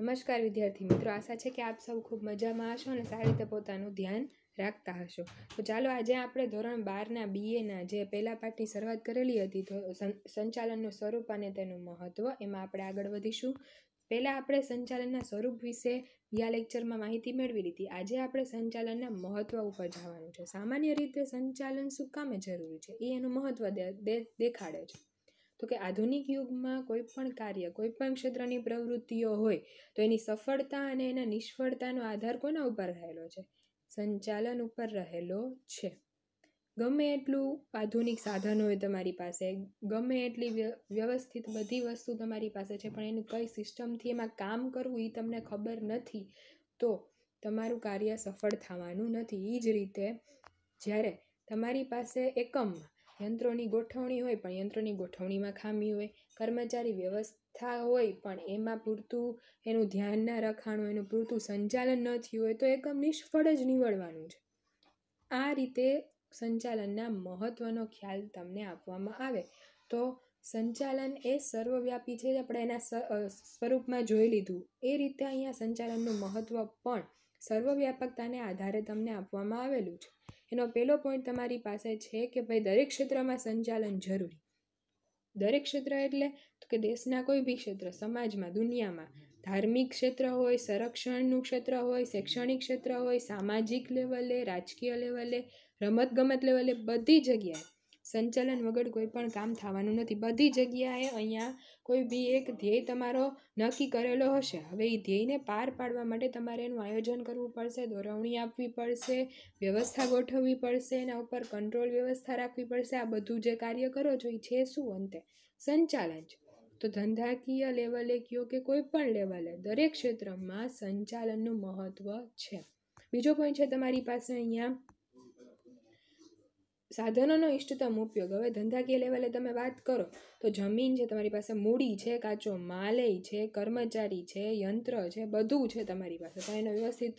નમસ્કાર વિદ્યાર્થી મિત્રો આશા છે કે આપ સૌ ખૂબ મજામાં હશો અને સારી રીતે પોતાનું ધ્યાન રાખતા હશો તો ચાલો આજે આપણે ધોરણ બારના બીએના જે પહેલા પાઠની શરૂઆત કરેલી હતી તો સંચાલનનું સ્વરૂપ અને તેનું મહત્ત્વ એમાં આપણે આગળ વધીશું પહેલાં આપણે સંચાલનના સ્વરૂપ વિશે બીજા લેક્ચરમાં માહિતી મેળવી લીધી આજે આપણે સંચાલનના મહત્ત્વ ઉપર જવાનું છે સામાન્ય રીતે સંચાલન શું કામે જરૂરી છે એ એનું મહત્ત્વ દેખાડે છે તો કે આધુનિક યુગમાં કોઈ પણ કાર્ય કોઈ પણ ક્ષેત્રની પ્રવૃત્તિઓ હોય તો એની સફળતા અને એના નિષ્ફળતાનો આધાર કોના ઉપર રહેલો છે સંચાલન ઉપર રહેલો છે ગમે એટલું આધુનિક સાધન હોય તમારી પાસે ગમે એટલી વ્યવસ્થિત બધી વસ્તુ તમારી પાસે છે પણ એનું કઈ સિસ્ટમથી એમાં કામ કરવું એ તમને ખબર નથી તો તમારું કાર્ય સફળ થવાનું નથી એ જ રીતે જ્યારે તમારી પાસે એકમમાં યંત્રોની ગોઠવણી હોય પણ યંત્રોની ગોઠવણીમાં ખામી હોય કર્મચારી વ્યવસ્થા હોય પણ એમાં પૂરતું એનું ધ્યાન ના રખાણું એનું પૂરતું સંચાલન ન થયું હોય તો એ નિષ્ફળ જ નીવડવાનું છે આ રીતે સંચાલનના મહત્ત્વનો ખ્યાલ તમને આપવામાં આવે તો સંચાલન એ સર્વવ્યાપી છે આપણે એના સ્વરૂપમાં જોઈ લીધું એ રીતે અહીંયા સંચાલનનું મહત્ત્વ પણ સર્વવ્યાપકતાને આધારે તમને આપવામાં આવેલું છે એનો પહેલો પોઈન્ટ તમારી પાસે છે કે ભાઈ દરેક ક્ષેત્રમાં સંચાલન જરૂરી દરેક ક્ષેત્ર એટલે કે દેશના કોઈ બી ક્ષેત્ર સમાજમાં દુનિયામાં ધાર્મિક ક્ષેત્ર હોય સંરક્ષણનું ક્ષેત્ર હોય શૈક્ષણિક ક્ષેત્ર હોય સામાજિક લેવલે રાજકીય લેવલે રમતગમત લેવલે બધી જગ્યાએ સંચાલન વગર કોઈ પણ કામ થવાનું નથી બધી જગ્યાએ અહીંયા કોઈ બી એક ધ્યેય તમારો નક્કી કરેલો હશે હવે એ ધ્યેયને પાર પાડવા માટે તમારે એનું આયોજન કરવું પડશે દોરવણી આપવી પડશે વ્યવસ્થા ગોઠવવી પડશે એના ઉપર કંટ્રોલ વ્યવસ્થા રાખવી પડશે આ બધું જે કાર્ય કરો છો એ છે શું અંતે સંચાલન છે તો ધંધાકીય લેવલે કયો કે કોઈ પણ લેવલે દરેક ક્ષેત્રમાં સંચાલનનું મહત્ત્વ છે બીજો પોઈન્ટ છે તમારી પાસે અહીંયા સાધનોનો ઇષ્ટતમ ઉપયોગ હવે ધંધાકીય લેવલે તમે વાત કરો તો જમીન છે તમારી પાસે મૂડી છે કાચો માલય છે કર્મચારી છે યંત્ર છે બધું છે તમારી પાસે તો એનો વ્યવસ્થિત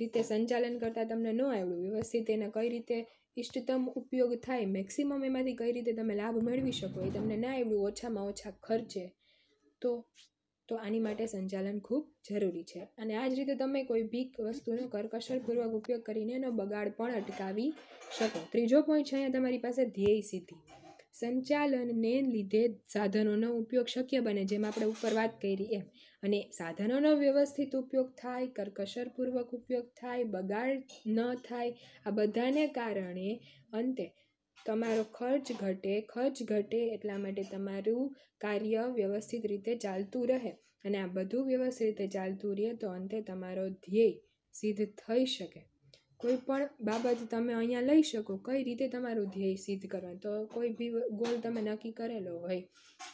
રીતે સંચાલન કરતાં તમને ન આવડું વ્યવસ્થિત એને કઈ રીતે ઇષ્ટતમ ઉપયોગ થાય મેક્સિમમ એમાંથી કઈ રીતે તમે લાભ મેળવી શકો એ તમને ના આવડ્યું ઓછામાં ઓછા ખર્ચે તો તો આની માટે સંચાલન ખૂબ જરૂરી છે અને આ જ રીતે તમે કોઈ બી વસ્તુનો કરકસરપૂર્વક ઉપયોગ કરીને એનો બગાડ પણ અટકાવી શકો ત્રીજો પોઈન્ટ છે અહીંયા તમારી પાસે ધ્યેય સિદ્ધિ સંચાલનને લીધે સાધનોનો ઉપયોગ શક્ય બને જેમ આપણે ઉપર વાત કરી એમ અને સાધનોનો વ્યવસ્થિત ઉપયોગ થાય કરકસરપૂર્વક ઉપયોગ થાય બગાડ ન થાય આ બધાને કારણે અંતે તમારો ખર્ચ ઘટે ખર્ચ ઘટે એટલા માટે તમારું કાર્ય વ્યવસ્થિત રીતે ચાલતું રહે અને આ બધું વ્યવસ્થિત રીતે ચાલતું રહે તો અંતે તમારો ધ્યેય સિદ્ધ થઈ શકે કોઈ પણ બાબત તમે અહીંયા લઈ શકો કઈ રીતે તમારું ધ્યેય સિદ્ધ કરવાનું તો કોઈ બી ગોલ તમે નક્કી કરેલો હોય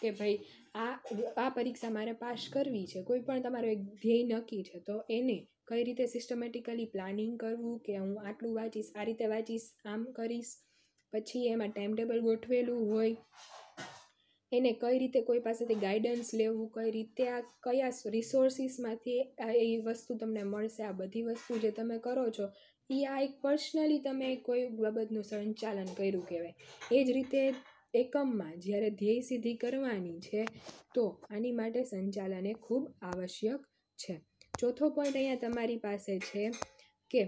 કે ભાઈ આ આ પરીક્ષા મારે પાસ કરવી છે કોઈ પણ તમારો એક ધ્યેય નક્કી છે તો એને કઈ રીતે સિસ્ટમેટિકલી પ્લાનિંગ કરવું કે હું આટલું વાંચીશ આ રીતે વાંચીશ આમ કરીશ પછી એમાં ટાઈમ ટેબલ ગોઠવેલું હોય એને કઈ રીતે કોઈ પાસેથી ગાઈડન્સ લેવું કઈ રીતે આ કયા રિસોર્સિસમાંથી એ વસ્તુ તમને મળશે આ બધી વસ્તુ જે તમે કરો છો એ આ એક પર્સનલી તમે કોઈ બાબતનું સંચાલન કર્યું કહેવાય એ જ રીતે એકમમાં જ્યારે ધ્યેય સિદ્ધિ કરવાની છે તો આની માટે સંચાલન એ ખૂબ આવશ્યક છે ચોથો પોઈન્ટ અહીંયા તમારી પાસે છે કે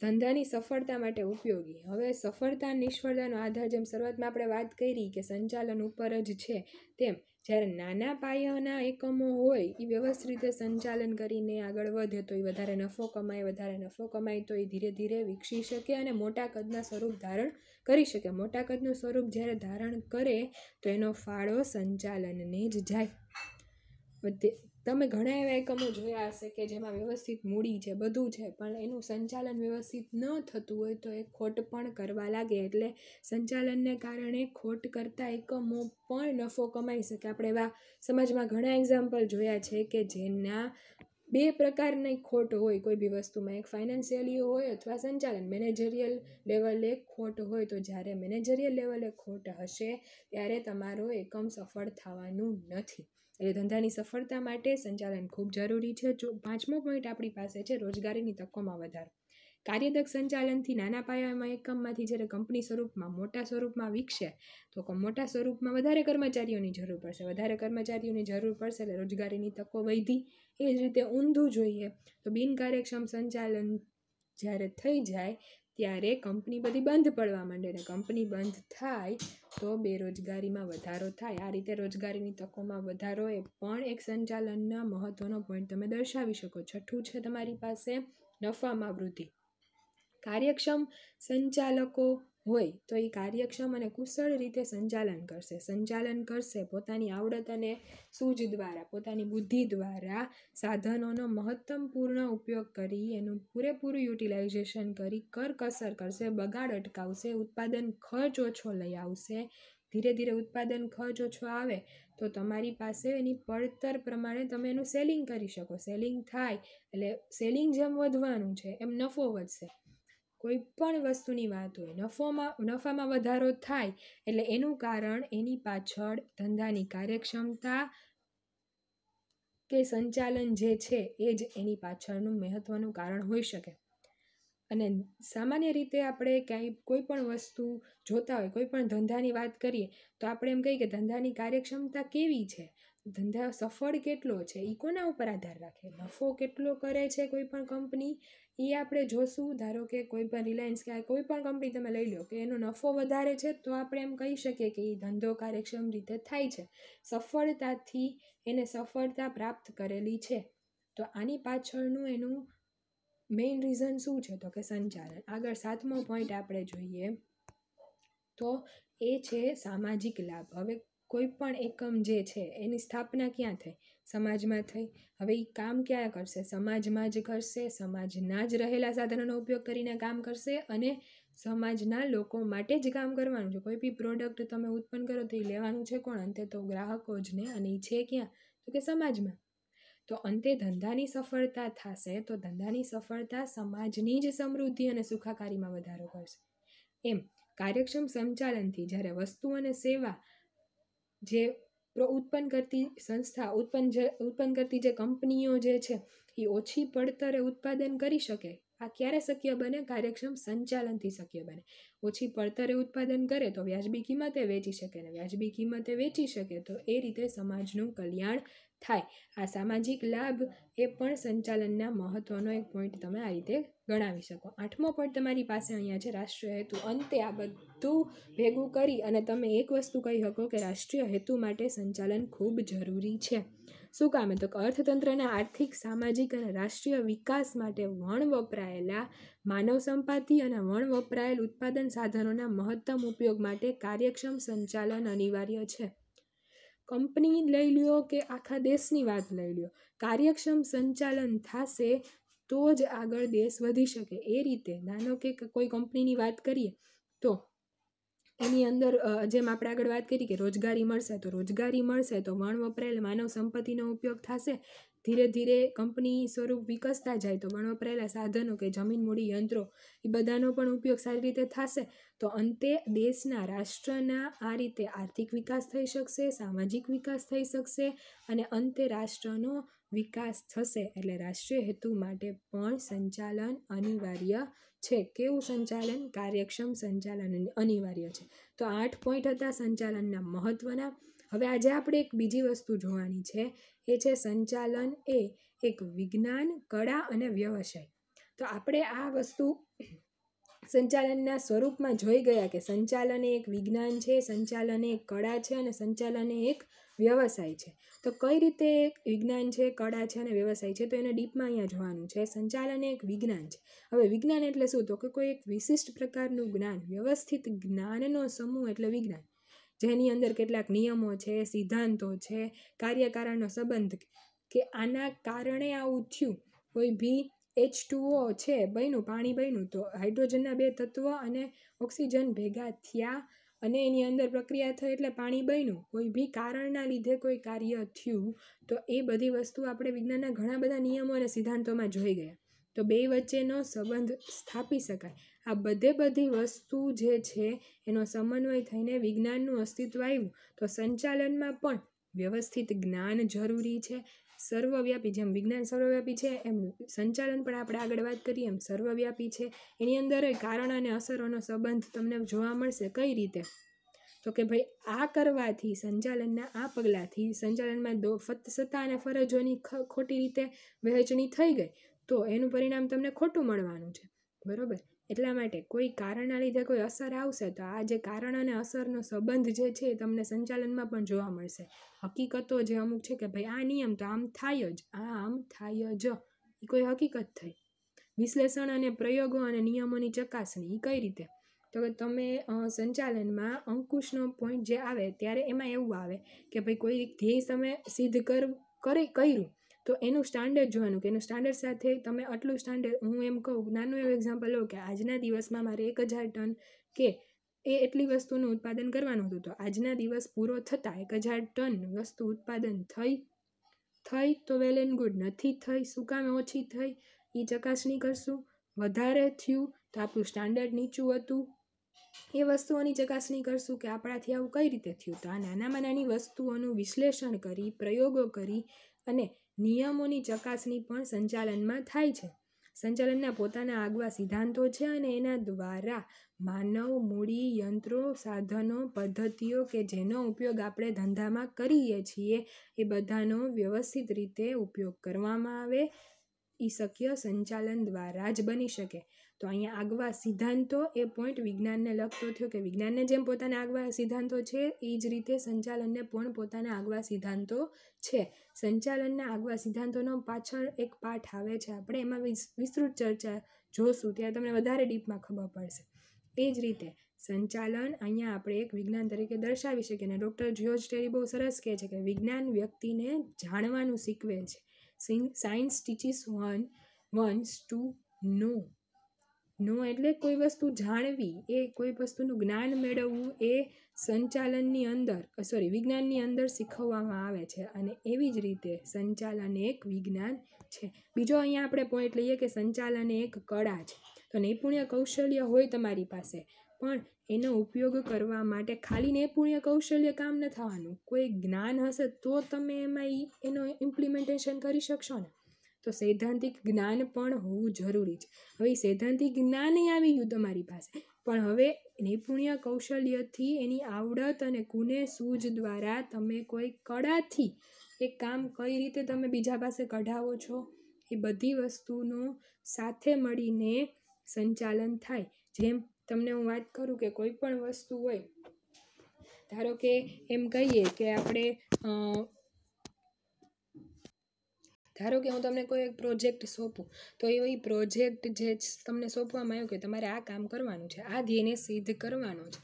ધંધાની સફળતા માટે ઉપયોગી હવે સફળતા નિષ્ફળતાનો આધાર જેમ શરૂઆતમાં આપણે વાત કરી કે સંચાલન ઉપર જ છે તેમ જ્યારે નાના પાયાના એકમો હોય એ વ્યવસ્થિત રીતે સંચાલન કરીને આગળ વધે તો એ વધારે નફો કમાય વધારે નફો કમાય તો એ ધીરે ધીરે વિકસી શકે અને મોટા કદના સ્વરૂપ ધારણ કરી શકે મોટા કદનું સ્વરૂપ જ્યારે ધારણ કરે તો એનો ફાળો સંચાલનને જ જાય બધે તમે ઘણા એવા એકમો જોયા હશે કે જેમાં વ્યવસ્થિત મૂડી છે બધું છે પણ એનું સંચાલન વ્યવસ્થિત ન થતું હોય તો એ ખોટ પણ કરવા લાગે એટલે સંચાલનને કારણે ખોટ કરતા એકમો પણ નફો કમાઈ શકે આપણે એવા સમાજમાં ઘણા એક્ઝામ્પલ જોયા છે કે જેના બે પ્રકારની ખોટ હોય કોઈ બી વસ્તુમાં એક ફાઇનાન્સિયલી હોય અથવા સંચાલન મેનેજરિયલ લેવલે ખોટ હોય તો જ્યારે મેનેજરિયલ લેવલે ખોટ હશે ત્યારે તમારો એકમ સફળ થવાનું નથી એટલે ધંધાની સફળતા માટે સંચાલન ખૂબ જરૂરી છે જો પાંચમો પોઈન્ટ આપણી પાસે છે રોજગારીની તકોમાં વધારો કાર્યદક સંચાલનથી નાના પાયામાં એકમમાંથી જ્યારે કંપની સ્વરૂપમાં મોટા સ્વરૂપમાં વિકસે તો મોટા સ્વરૂપમાં વધારે કર્મચારીઓની જરૂર પડશે વધારે કર્મચારીઓની જરૂર પડશે એટલે રોજગારીની તકો વધી એ જ રીતે ઊંધું જોઈએ તો બિનકાર્યક્ષમ સંચાલન જ્યારે થઈ જાય ત્યારે કંપની બધી બંધ પડવા માંડે ને કંપની બંધ થાય તો બેરોજગારીમાં વધારો થાય આ રીતે રોજગારીની તકોમાં વધારો એ પણ એક સંચાલનના મહત્ત્વનો પોઈન્ટ તમે દર્શાવી શકો છઠ્ઠું છે તમારી પાસે નફામાં વૃદ્ધિ કાર્યક્ષમ સંચાલકો હોય તો એ કાર્યક્ષમ અને કુશળ રીતે સંચાલન કરશે સંચાલન કરશે પોતાની આવડત અને સૂઝ દ્વારા પોતાની બુદ્ધિ દ્વારા સાધનોનો મહત્તમપૂર્ણ ઉપયોગ કરી એનું પૂરેપૂરું યુટિલાઇઝેશન કરી કરકસર કરશે બગાડ અટકાવશે ઉત્પાદન ખર્ચ ઓછો લઈ આવશે ધીરે ધીરે ઉત્પાદન ખર્ચ ઓછો આવે તો તમારી પાસે એની પડતર પ્રમાણે તમે એનું સેલિંગ કરી શકો સેલિંગ થાય એટલે સેલિંગ જેમ વધવાનું છે એમ નફો વધશે કોઈપણ વસ્તુની વાત હોય નફોમાં નફામાં વધારો થાય એટલે એનું કારણ એની પાછળ ધંધાની કાર્યક્ષમતા કે સંચાલન જે છે એ જ એની પાછળનું મહત્ત્વનું કારણ હોઈ શકે અને સામાન્ય રીતે આપણે ક્યાંય પણ વસ્તુ જોતા હોય કોઈપણ ધંધાની વાત કરીએ તો આપણે એમ કહીએ કે ધંધાની કાર્યક્ષમતા કેવી છે ધંધા સફળ કેટલો છે એ કોના ઉપર આધાર રાખે નફો કેટલો કરે છે કોઈ પણ કંપની એ આપણે જોશું ધારો કે કોઈ પણ રિલાયન્સ કે કોઈપણ કંપની તમે લઈ લો કે એનો નફો વધારે છે તો આપણે એમ કહી શકીએ કે એ ધંધો કાર્યક્ષમ રીતે થાય છે સફળતાથી એને સફળતા પ્રાપ્ત કરેલી છે તો આની પાછળનું એનું મેઇન રીઝન શું છે તો કે સંચાલન આગળ સાતમો પોઈન્ટ આપણે જોઈએ તો એ છે સામાજિક લાભ હવે કોઈ પણ એકમ જે છે એની સ્થાપના ક્યાં થઈ સમાજમાં થઈ હવે એ કામ ક્યાં કરશે સમાજમાં જ કરશે સમાજના જ રહેલા સાધનોનો ઉપયોગ કરીને કામ કરશે અને સમાજના લોકો માટે જ કામ કરવાનું છે કોઈ બી પ્રોડક્ટ તમે ઉત્પન્ન કરો તો એ લેવાનું છે કોણ અંતે તો ગ્રાહકો જ ને અને એ છે ક્યાં તો કે સમાજમાં તો અંતે ધંધાની સફળતા થશે તો ધંધાની સફળતા સમાજની જ સમૃદ્ધિ અને સુખાકારીમાં વધારો કરશે એમ કાર્યક્ષમ સંચાલનથી જ્યારે વસ્તુ અને સેવા જે ઉત્પન્ન કરતી સંસ્થા ઉત્પન્ન ઉત્પન્ન કરતી જે કંપનીઓ જે છે એ ઓછી પડતરે ઉત્પાદન કરી શકે આ ક્યારે શક્ય બને કાર્યક્ષમ સંચાલનથી શક્ય બને ઓછી પડતરે ઉત્પાદન કરે તો વ્યાજબી કિંમતે વેચી શકે ને વ્યાજબી કિંમતે વેચી શકે તો એ રીતે સમાજનું કલ્યાણ થાય આ સામાજિક લાભ એ પણ સંચાલનના મહત્ત્વનો એક પોઈન્ટ તમે આ રીતે ગણાવી શકો આઠમો પોઈન્ટ તમારી પાસે અહીંયા છે રાષ્ટ્રીય હેતુ અંતે આ બધું ભેગું કરી અને તમે એક વસ્તુ કહી શકો કે રાષ્ટ્રીય હેતુ માટે સંચાલન ખૂબ જરૂરી છે શું કામે તો કે અર્થતંત્રના આર્થિક સામાજિક અને રાષ્ટ્રીય વિકાસ માટે વણ વપરાયેલા માનવ સંપાતિ અને વણ વપરાયેલ ઉત્પાદન સાધનોના મહત્તમ ઉપયોગ માટે કાર્યક્ષમ સંચાલન અનિવાર્ય છે કંપની લઈ લ્યો કે આખા દેશની વાત લઈ લ્યો કાર્યક્ષમ સંચાલન થશે તો જ આગળ દેશ વધી શકે એ રીતે નાનો કે કોઈ કંપનીની વાત કરીએ તો એની અંદર જેમ આપણે આગળ વાત કરી કે રોજગારી મળશે તો રોજગારી મળશે તો વણ વપરાયેલ માનવ સંપત્તિનો ઉપયોગ થશે ધીરે ધીરે કંપની સ્વરૂપ વિકસતા જાય તો વણવપરાયેલા સાધનો કે જમીન મૂડી યંત્રો એ બધાનો પણ ઉપયોગ સારી રીતે થશે તો અંતે દેશના રાષ્ટ્રના આ રીતે આર્થિક વિકાસ થઈ શકશે સામાજિક વિકાસ થઈ શકશે અને અંતે રાષ્ટ્રનો વિકાસ થશે એટલે રાષ્ટ્રીય હેતુ માટે પણ સંચાલન અનિવાર્ય છે કેવું સંચાલન કાર્યક્ષમ સંચાલન અનિવાર્ય છે તો આઠ પોઈન્ટ હતા સંચાલનના મહત્ત્વના હવે આજે આપણે એક બીજી વસ્તુ જોવાની છે એ છે સંચાલન એ એક વિજ્ઞાન કળા અને વ્યવસાય તો આપણે આ વસ્તુ સંચાલનના સ્વરૂપમાં જોઈ ગયા કે સંચાલન એ એક વિજ્ઞાન છે સંચાલન એ એક કળા છે અને સંચાલન એ એક વ્યવસાય છે તો કઈ રીતે એક વિજ્ઞાન છે કળા છે અને વ્યવસાય છે તો એને ડીપમાં અહીંયા જોવાનું છે સંચાલન એ એક વિજ્ઞાન છે હવે વિજ્ઞાન એટલે શું તો કે કોઈ એક વિશિષ્ટ પ્રકારનું જ્ઞાન વ્યવસ્થિત જ્ઞાનનો સમૂહ એટલે વિજ્ઞાન જેની અંદર કેટલાક નિયમો છે સિદ્ધાંતો છે કાર્યકારણનો સંબંધ કે આના કારણે આવું થયું કોઈ બી એચ ટુ છે બન્યું પાણી બન્યું તો હાઇડ્રોજનના બે તત્વ અને ઓક્સિજન ભેગા થયા અને એની અંદર પ્રક્રિયા થઈ એટલે પાણી બન્યું કોઈ બી કારણના લીધે કોઈ કાર્ય થયું તો એ બધી વસ્તુ આપણે વિજ્ઞાનના ઘણા બધા નિયમો અને સિદ્ધાંતોમાં જોઈ ગયા તો બે વચ્ચેનો સંબંધ સ્થાપી શકાય આ બધે બધી વસ્તુ જે છે એનો સમન્વય થઈને વિજ્ઞાનનું અસ્તિત્વ આવ્યું તો સંચાલનમાં પણ વ્યવસ્થિત જ્ઞાન જરૂરી છે સર્વવ્યાપી જેમ વિજ્ઞાન સર્વવ્યાપી છે એમ સંચાલન પણ આપણે આગળ વાત કરીએ એમ સર્વવ્યાપી છે એની અંદર કારણ અને અસરોનો સંબંધ તમને જોવા મળશે કઈ રીતે તો કે ભાઈ આ કરવાથી સંચાલનના આ પગલાંથી સંચાલનમાં દો ફત સત્તા અને ફરજોની ખ ખોટી રીતે વહેંચણી થઈ ગઈ તો એનું પરિણામ તમને ખોટું મળવાનું છે બરાબર એટલા માટે કોઈ કારણના લીધે કોઈ અસર આવશે તો આ જે કારણ અને અસરનો સંબંધ જે છે એ તમને સંચાલનમાં પણ જોવા મળશે હકીકતો જે અમુક છે કે ભાઈ આ નિયમ તો આમ થાય જ આ આમ થાય જ એ કોઈ હકીકત થઈ વિશ્લેષણ અને પ્રયોગો અને નિયમોની ચકાસણી એ કઈ રીતે તો કે તમે સંચાલનમાં અંકુશનો પોઈન્ટ જે આવે ત્યારે એમાં એવું આવે કે ભાઈ કોઈ ધ્યેય તમે સિદ્ધ કર કરી કર્યું તો એનું સ્ટાન્ડર્ડ જોવાનું કે એનું સ્ટાન્ડર્ડ સાથે તમે આટલું સ્ટાન્ડર્ડ હું એમ કહું નાનું એવું એક્ઝામ્પલ લઉં કે આજના દિવસમાં મારે એક હજાર ટન કે એ એટલી વસ્તુનું ઉત્પાદન કરવાનું હતું તો આજના દિવસ પૂરો થતાં એક હજાર ટન વસ્તુ ઉત્પાદન થઈ થઈ તો વેલ એન્ડ ગુડ નથી થઈ શું કામ ઓછી થઈ એ ચકાસણી કરશું વધારે થયું તો આપણું સ્ટાન્ડર્ડ નીચું હતું એ વસ્તુઓની ચકાસણી કરશું કે આપણાથી આવું કઈ રીતે થયું તો આ નાનામાં નાની વસ્તુઓનું વિશ્લેષણ કરી પ્રયોગો કરી અને નિયમોની ચકાસણી પણ સંચાલનમાં થાય છે સંચાલનના પોતાના આગવા સિદ્ધાંતો છે અને એના દ્વારા માનવ મૂડી યંત્રો સાધનો પદ્ધતિઓ કે જેનો ઉપયોગ આપણે ધંધામાં કરીએ છીએ એ બધાનો વ્યવસ્થિત રીતે ઉપયોગ કરવામાં આવે એ શક્ય સંચાલન દ્વારા જ બની શકે તો અહીંયા આગવા સિદ્ધાંતો એ પોઈન્ટ વિજ્ઞાનને લગતો થયો કે વિજ્ઞાનને જેમ પોતાના આગવા સિદ્ધાંતો છે એ જ રીતે સંચાલનને પણ પોતાના આગવા સિદ્ધાંતો છે સંચાલનના આગવા સિદ્ધાંતોનો પાછળ એક પાઠ આવે છે આપણે એમાં વિસ્તૃત ચર્ચા જોશું ત્યારે તમને વધારે ડીપમાં ખબર પડશે એ જ રીતે સંચાલન અહીંયા આપણે એક વિજ્ઞાન તરીકે દર્શાવી શકીએ અને ડૉક્ટર જ્યોર્જ ટેરી બહુ સરસ કહે છે કે વિજ્ઞાન વ્યક્તિને જાણવાનું શીખવે છે science teaches one once to know know એટલે કોઈ વસ્તુ જાણવી એ કોઈ વસ્તુનું જ્ઞાન મેળવવું એ સંચાલનની અંદર સોરી વિજ્ઞાનની અંદર શીખવવામાં આવે છે અને એવી જ રીતે સંચાલન એક વિજ્ઞાન છે બીજો અહીંયા આપણે પોઈન્ટ લઈએ કે સંચાલન એક કળા છે તો નૈપુણ્ય કૌશલ્ય હોય તમારી પાસે પણ એનો ઉપયોગ કરવા માટે ખાલી નૈપુણ્ય કૌશલ્ય કામ ન થવાનું કોઈ જ્ઞાન હશે તો તમે એમાં એનો ઇમ્પ્લિમેન્ટેશન કરી શકશો ને તો સૈદ્ધાંતિક જ્ઞાન પણ હોવું જરૂરી છે હવે સૈદ્ધાંતિક જ્ઞાન આવી ગયું તમારી પાસે પણ હવે નૈપુણ્ય કૌશલ્યથી એની આવડત અને કુને સૂઝ દ્વારા તમે કોઈ કળાથી એ કામ કઈ રીતે તમે બીજા પાસે કઢાવો છો એ બધી વસ્તુનો સાથે મળીને સંચાલન થાય જેમ તમને હું વાત કરું કે કોઈ પણ વસ્તુ હોય ધારો કે એમ કહીએ કે આપણે ધારો કે હું તમને કોઈ એક પ્રોજેક્ટ સોંપું તો એવો એ પ્રોજેક્ટ જે તમને સોંપવામાં આવ્યો કે તમારે આ કામ કરવાનું છે આ ધ્યેયને સિદ્ધ કરવાનો છે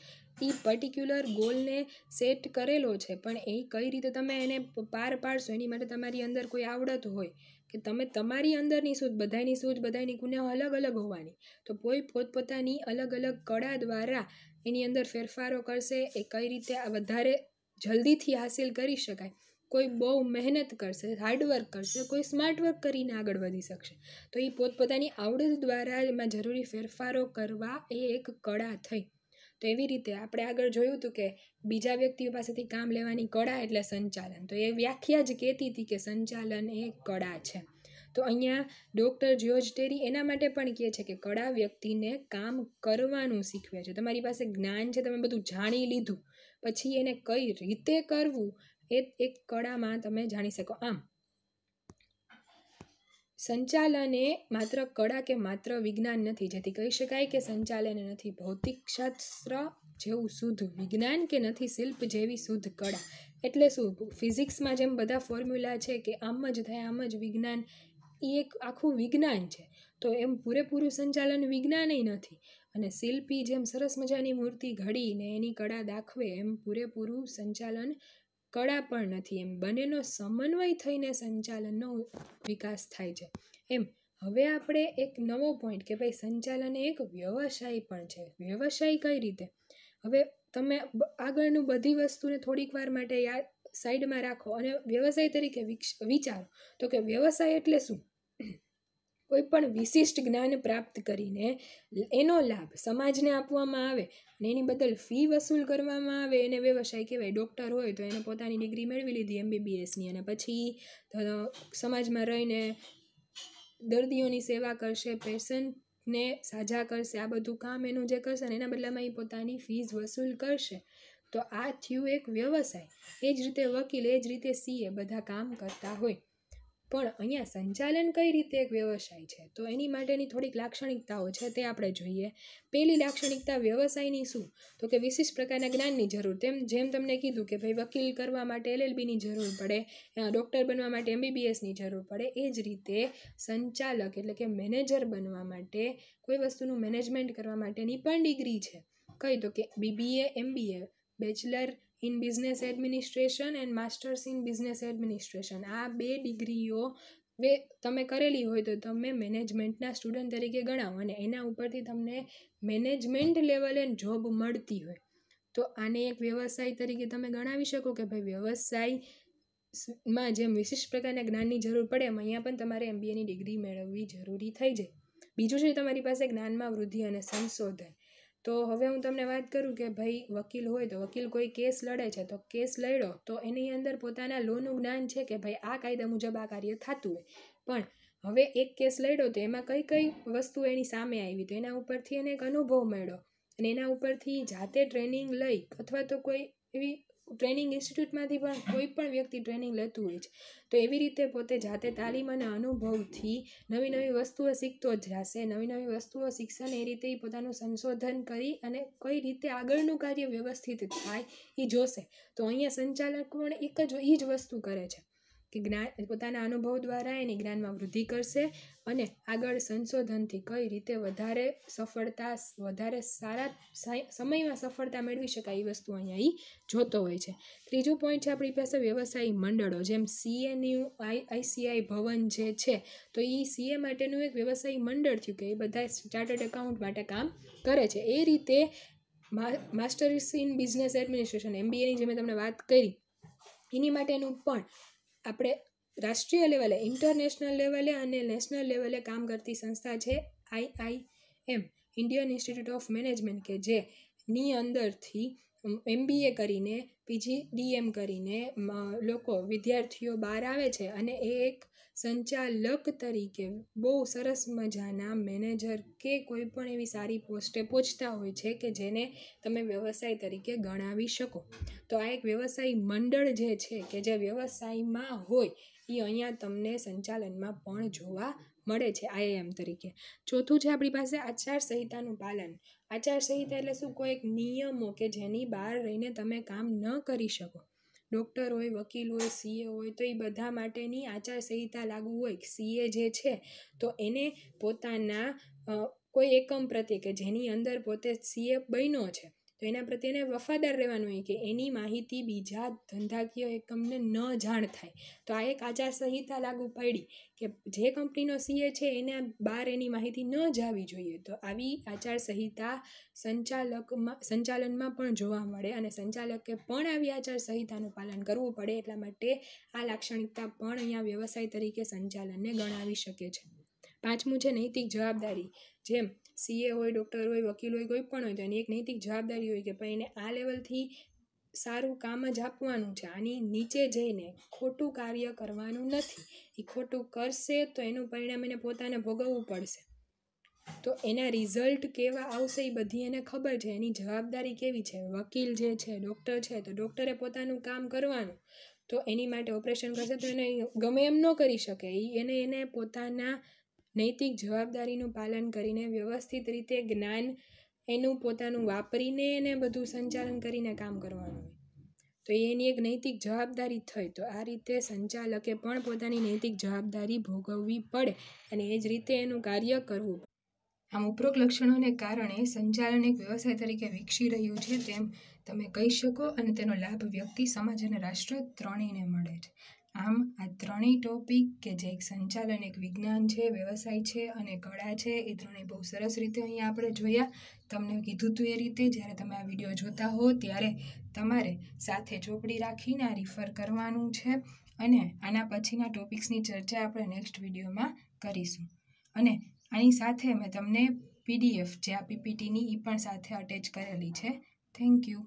એ પર્ટિક્યુલર ગોલને સેટ કરેલો છે પણ એ કઈ રીતે તમે એને પાર પાડશો એની માટે તમારી અંદર કોઈ આવડત હોય કે તમે તમારી અંદરની સૂઝ બધાની સૂઝ બધાની ગુનાઓ અલગ અલગ હોવાની તો કોઈ પોતપોતાની અલગ અલગ કળા દ્વારા એની અંદર ફેરફારો કરશે એ કઈ રીતે વધારે જલ્દીથી હાસિલ કરી શકાય કોઈ બહુ મહેનત કરશે હાર્ડવર્ક કરશે કોઈ સ્માર્ટ વર્ક કરીને આગળ વધી શકશે તો એ પોતપોતાની આવડત દ્વારા એમાં જરૂરી ફેરફારો કરવા એ એક કળા થઈ તો એવી રીતે આપણે આગળ જોયું હતું કે બીજા વ્યક્તિઓ પાસેથી કામ લેવાની કળા એટલે સંચાલન તો એ વ્યાખ્યા જ કહેતી હતી કે સંચાલન એ કળા છે તો અહીંયા ડૉક્ટર જ્યોર્જ ટેરી એના માટે પણ કહે છે કે કળા વ્યક્તિને કામ કરવાનું શીખવે છે તમારી પાસે જ્ઞાન છે તમે બધું જાણી લીધું પછી એને કઈ રીતે કરવું એ એક કળામાં તમે જાણી શકો આમ સંચાલન એ માત્ર કળા કે માત્ર વિજ્ઞાન નથી જેથી કહી શકાય કે સંચાલન નથી ભૌતિક શાસ્ત્ર જેવું શુદ્ધ વિજ્ઞાન કે નથી શિલ્પ જેવી શુદ્ધ કળા એટલે શું ફિઝિક્સમાં જેમ બધા ફોર્મ્યુલા છે કે આમ જ થાય આમ જ વિજ્ઞાન એ એક આખું વિજ્ઞાન છે તો એમ પૂરેપૂરું સંચાલન વિજ્ઞાનય નથી અને શિલ્પી જેમ સરસ મજાની મૂર્તિ ઘડી ને એની કળા દાખવે એમ પૂરેપૂરું સંચાલન કળા પણ નથી એમ બંનેનો સમન્વય થઈને સંચાલનનો વિકાસ થાય છે એમ હવે આપણે એક નવો પોઈન્ટ કે ભાઈ સંચાલન એક વ્યવસાય પણ છે વ્યવસાય કઈ રીતે હવે તમે આગળનું બધી વસ્તુને થોડીક વાર માટે યાદ સાઈડમાં રાખો અને વ્યવસાય તરીકે વિચારો તો કે વ્યવસાય એટલે શું કોઈપણ વિશિષ્ટ જ્ઞાન પ્રાપ્ત કરીને એનો લાભ સમાજને આપવામાં આવે અને એની બદલ ફી વસૂલ કરવામાં આવે એને વ્યવસાય કહેવાય ડૉક્ટર હોય તો એને પોતાની ડિગ્રી મેળવી લીધી એમબીબીએસની અને પછી સમાજમાં રહીને દર્દીઓની સેવા કરશે પેશન્ટને સાજા કરશે આ બધું કામ એનું જે કરશે ને એના બદલામાં એ પોતાની ફીઝ વસૂલ કરશે તો આ થયું એક વ્યવસાય એ જ રીતે વકીલ એ જ રીતે સીએ બધા કામ કરતા હોય પણ અહીંયા સંચાલન કઈ રીતે એક વ્યવસાય છે તો એની માટેની થોડીક લાક્ષણિકતાઓ છે તે આપણે જોઈએ પહેલી લાક્ષણિકતા વ્યવસાયની શું તો કે વિશિષ્ટ પ્રકારના જ્ઞાનની જરૂર તેમ જેમ તમને કીધું કે ભાઈ વકીલ કરવા માટે એલએલબીની જરૂર પડે ડૉક્ટર બનવા માટે એમબીબીએસની જરૂર પડે એ જ રીતે સંચાલક એટલે કે મેનેજર બનવા માટે કોઈ વસ્તુનું મેનેજમેન્ટ કરવા માટેની પણ ડિગ્રી છે કહી તો કે BBA MBA bachelor in business administration and masters in business administration આ બે ડિગ્રીઓ વે તમે કરેલી હોય તો તમે મેનેજમેન્ટના સ્ટુડન્ટ તરીકે ગણાવો અને એના ઉપરથી તમને મેનેજમેન્ટ લેવલે જોબ મળતી હોય તો આને એક વ્યવસાય તરીકે તમે ગણાવી શકો કે ભાઈ વ્યવસાયમાં જેમ વિશિષ્ટ પ્રકારના જ્ઞાનની જરૂર પડે એમ અહીંયા પણ તમારે એમબીએની ડિગ્રી મેળવવી જરૂરી થઈ જાય બીજું છે તમારી પાસે જ્ઞાનમાં વૃદ્ધિ અને સંશોધન તો હવે હું તમને વાત કરું કે ભાઈ વકીલ હોય તો વકીલ કોઈ કેસ લડે છે તો કેસ લડ્યો તો એની અંદર પોતાના લોનું જ્ઞાન છે કે ભાઈ આ કાયદા મુજબ આ કાર્ય થતું હોય પણ હવે એક કેસ લડ્યો તો એમાં કઈ કઈ વસ્તુ એની સામે આવી તો એના ઉપરથી એને એક અનુભવ મળ્યો અને એના ઉપરથી જાતે ટ્રેનિંગ લઈ અથવા તો કોઈ એવી ટ્રેનિંગ ઇન્સ્ટિટ્યૂટમાંથી પણ કોઈ પણ વ્યક્તિ ટ્રેનિંગ લેતું હોય છે તો એવી રીતે પોતે જાતે તાલીમ અને અનુભવથી નવી નવી વસ્તુઓ શીખતો જ જશે નવી નવી વસ્તુઓ શિક્ષણ એ રીતે એ પોતાનું સંશોધન કરી અને કઈ રીતે આગળનું કાર્ય વ્યવસ્થિત થાય એ જોશે તો અહીંયા સંચાલક પણ એક જ એ જ વસ્તુ કરે છે કે જ્ઞાન પોતાના અનુભવ દ્વારા એની જ્ઞાનમાં વૃદ્ધિ કરશે અને આગળ સંશોધનથી કઈ રીતે વધારે સફળતા વધારે સારા સમયમાં સફળતા મેળવી શકાય એ વસ્તુ અહીંયા એ જોતો હોય છે ત્રીજું પોઈન્ટ છે આપણી પાસે વ્યવસાયી મંડળો જેમ સીએનયુ આઈ આઈસીઆઈ ભવન જે છે તો એ સીએ માટેનું એક વ્યવસાયી મંડળ થયું કે એ બધા ચાર્ટર્ડ એકાઉન્ટ માટે કામ કરે છે એ રીતે માસ્ટર્સ ઇન બિઝનેસ એડમિનિસ્ટ્રેશન એમબીએની જે મેં તમને વાત કરી એની માટેનું પણ આપણે રાષ્ટ્રીય લેવલે ઇન્ટરનેશનલ લેવલે અને નેશનલ લેવલે કામ કરતી સંસ્થા છે IIM Indian institute of management કે જે ની અંદરથી એમબીએ કરીને પીજી ડીએમ કરીને લોકો વિદ્યાર્થીઓ બહાર આવે છે અને એ એક સંચાલક તરીકે બહુ સરસ મજાના મેનેજર કે કોઈપણ એવી સારી પોસ્ટે પહોંચતા હોય છે કે જેને તમે વ્યવસાય તરીકે ગણાવી શકો તો આ એક વ્યવસાય મંડળ જે છે કે જે વ્યવસાયમાં હોય એ અહીંયા તમને સંચાલનમાં પણ જોવા મળે છે આઈએમ તરીકે ચોથું છે આપણી પાસે આચાર સંહિતાનું પાલન આચારસંહિતા એટલે શું કોઈ એક નિયમો કે જેની બહાર રહીને તમે કામ ન કરી શકો ડૉક્ટર હોય વકીલ હોય સીએ હોય તો એ બધા માટેની આચારસંહિતા લાગુ હોય સીએ જે છે તો એને પોતાના કોઈ એકમ પ્રત્યે કે જેની અંદર પોતે સીએ બન્યો છે તો એના પ્રત્યે એને વફાદાર રહેવાનું હોય કે એની માહિતી બીજા ધંધાકીય એકમને ન જાણ થાય તો આ એક આચારસંહિતા લાગુ પડી કે જે કંપનીનો સીએ છે એને બહાર એની માહિતી ન જાવી જોઈએ તો આવી આચારસંહિતા સંચાલકમાં સંચાલનમાં પણ જોવા મળે અને સંચાલકે પણ આવી આચારસંહિતાનું પાલન કરવું પડે એટલા માટે આ લાક્ષણિકતા પણ અહીંયા વ્યવસાય તરીકે સંચાલનને ગણાવી શકે છે પાંચમું છે નૈતિક જવાબદારી જેમ સીએ હોય ડૉક્ટર હોય વકીલ હોય કોઈ પણ હોય તો એની એક નૈતિક જવાબદારી હોય કે ભાઈ એને આ લેવલથી સારું કામ જ આપવાનું છે આની નીચે જઈને ખોટું કાર્ય કરવાનું નથી એ ખોટું કરશે તો એનું પરિણામ એને પોતાને ભોગવવું પડશે તો એના રિઝલ્ટ કેવા આવશે એ બધી એને ખબર છે એની જવાબદારી કેવી છે વકીલ જે છે ડૉક્ટર છે તો ડૉક્ટરે પોતાનું કામ કરવાનું તો એની માટે ઓપરેશન કરશે તો એને ગમે એમ ન કરી શકે એ એને એને પોતાના નૈતિક જવાબદારીનું પાલન કરીને વ્યવસ્થિત રીતે જ્ઞાન એનું પોતાનું વાપરીને એને બધું સંચાલન કરીને કામ કરવાનું હોય તો એની એક નૈતિક જવાબદારી થઈ તો આ રીતે સંચાલકે પણ પોતાની નૈતિક જવાબદારી ભોગવવી પડે અને એ જ રીતે એનું કાર્ય કરવું આમ ઉપરોક્ત લક્ષણોને કારણે સંચાલન એક વ્યવસાય તરીકે વિકસી રહ્યું છે તેમ તમે કહી શકો અને તેનો લાભ વ્યક્તિ સમાજ અને રાષ્ટ્ર ત્રણેયને મળે છે આમ આ ત્રણેય ટોપિક કે જે એક સંચાલન એક વિજ્ઞાન છે વ્યવસાય છે અને કળા છે એ ત્રણેય બહુ સરસ રીતે અહીંયા આપણે જોયા તમને કીધું હતું એ રીતે જ્યારે તમે આ વિડીયો જોતા હો ત્યારે તમારે સાથે ચોપડી રાખીને આ રિફર કરવાનું છે અને આના પછીના ટોપિક્સની ચર્ચા આપણે નેક્સ્ટ વિડીયોમાં કરીશું અને આની સાથે મેં તમને પીડીએફ જે આ પીપીટીની એ પણ સાથે અટેચ કરેલી છે થેન્ક યુ